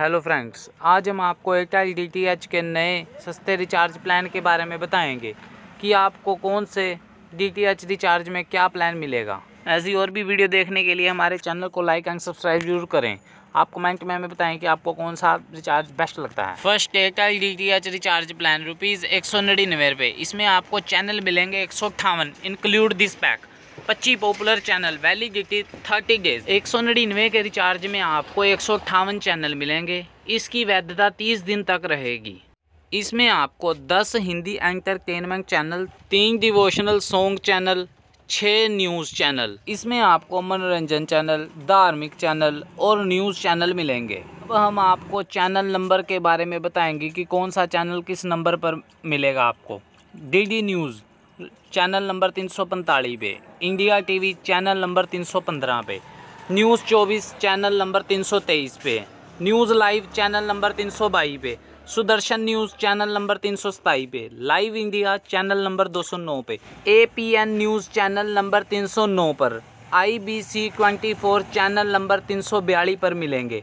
hello friends आज हम आपको एयरटेल एच के नए सस्ते रिचार्ज प्लान के बारे में बताएंगे कि आपको कौन से एच रिचार्ज में क्या प्लान मिलेगा ऐसी और भी वीडियो देखने के लिए हमारे चैनल को लाइक एंड सब्सक्राइब जरूर करें आप कमेंट में हमें बताएं कि आपको कौन सा रिचार्ज बेस्ट लगता है first Airtel D T H recharge plan rupees एक सौ नड़िनवे रुपये इसमें आपको चैनल मिलेंगे एक सौ अट्ठावन इंक्लूड दिस पैक पच्ची popular channel validity thirty days एक सौ नड़िनवे के रिचार्ज में आपको एक सौ अट्ठावन चैनल मिलेंगे इसकी वैधता तीस दिन तक रहेगी इसमें आपको दस हिंदी एंटरटेनमेंट चैनल तीन डिवोशनल सॉन्ग चैनल छः न्यूज़ चैनल इसमें आपको मनोरंजन चैनल धार्मिक चैनल और न्यूज़ चैनल मिलेंगे अब हम आपको चैनल नंबर के बारे में बताएंगे कि कौन सा चैनल किस नंबर पर मिलेगा आपको D D news channel number तीन सौ पैंतालीस पे इंडिया टीवी चैनल नंबर तीन सौ पंद्रह पे न्यूज़ चौबीस चैनल नंबर तीन सौ तेईस पे न्यूज़ लाइव चैनल नंबर तीन सौ बाईस पे सुदर्शन न्यूज़ चैनल नंबर तीन सौ सताई पे लाइव इंडिया चैनल नंबर दो सौ नौ पे A P N news channel number तीन सौ नौ पर I B C twenty four channel number तीन सौ बयालीस पर मिलेंगे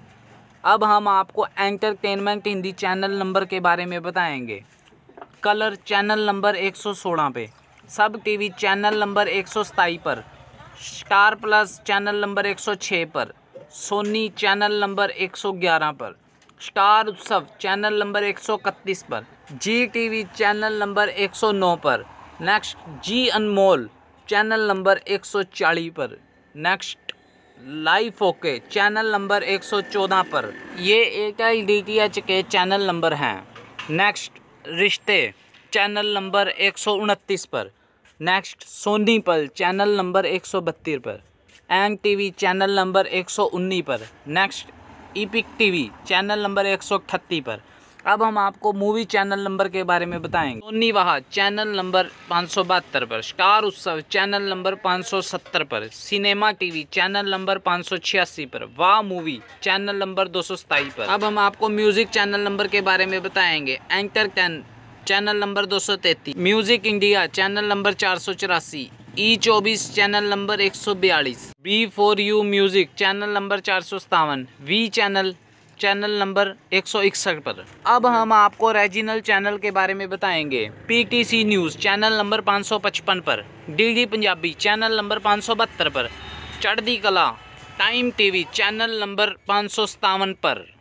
अब हम आपको एंटरटेनमेंट हिंदी चैनल नंबर के बारे में बताएंगे कलर चैनल नंबर एक सौ सोलह पे सब टीवी चैनल नंबर एक पर स्टार प्लस चैनल नंबर 106 पर सोनी चैनल नंबर 111 पर स्टार उत्सव चैनल नंबर 131 पर जी टीवी चैनल नंबर 109 पर next Zee Anmol channel number 140 पर next Life OK channel number 114 पर ये एयरटेल डी के चैनल नंबर हैं नेक्स्ट रिश्ते चैनल नंबर एक पर नेक्स्ट सोनी पल चैनल नंबर एक पर एंग टीवी चैनल नंबर एक पर next Epic TV channel number एक पर अब हम आपको मूवी चैनल नंबर के बारे में बताएंगे सोनी वहा चैनल नंबर पाँच पर स्टार उत्सव चैनल नंबर 570 पर सिनेमा टीवी चैनल नंबर 586 पर वाह मूवी चैनल नंबर दो पर अब हम आपको म्यूजिक चैनल नंबर के बारे में बताएंगे एंटर टेन चैनल नंबर दो सौ तैतीस म्यूजिक इंडिया चैनल नंबर चार सौ चौरासी ई चौबीस चैनल नंबर एक सौ बयालीस B four U music channel number चार सौ सतावन वी चैनल चैनल नंबर एक सौ इकसठ पर अब हम आपको रेजिनल चैनल के बारे में बताएंगे पीटीसी न्यूज़ चैनल नंबर 555 पर डीडी पंजाबी चैनल नंबर बहत्तर पर चढ़दी कला टाइम टीवी चैनल नंबर पाँच पर